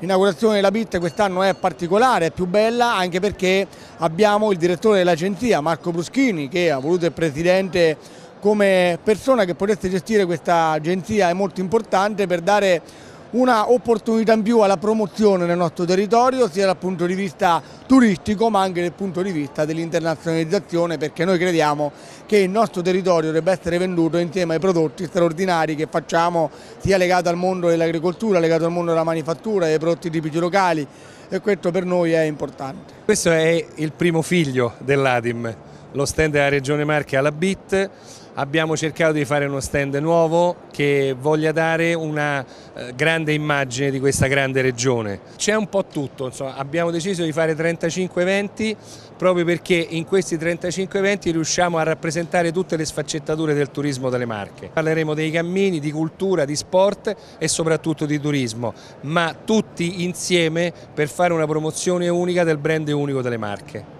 L'inaugurazione della BIT quest'anno è particolare, è più bella anche perché abbiamo il direttore dell'agenzia Marco Bruschini che ha voluto il presidente come persona che potesse gestire questa agenzia è molto importante per dare una opportunità in più alla promozione nel nostro territorio sia dal punto di vista turistico ma anche dal punto di vista dell'internazionalizzazione perché noi crediamo che il nostro territorio debba essere venduto insieme ai prodotti straordinari che facciamo sia legato al mondo dell'agricoltura, legato al mondo della manifattura, ai prodotti tipici locali e questo per noi è importante. Questo è il primo figlio dell'Adim, lo stand della Regione Marche alla BIT, abbiamo cercato di fare uno stand nuovo che voglia dare una eh, grande immagine di questa grande regione. C'è un po' tutto, insomma, abbiamo deciso di fare 35 eventi proprio perché in questi 35 eventi riusciamo a rappresentare tutte le sfaccettature del turismo delle Marche. Parleremo dei cammini, di cultura, di sport e soprattutto di turismo, ma tutti insieme per fare una promozione unica del brand unico delle Marche.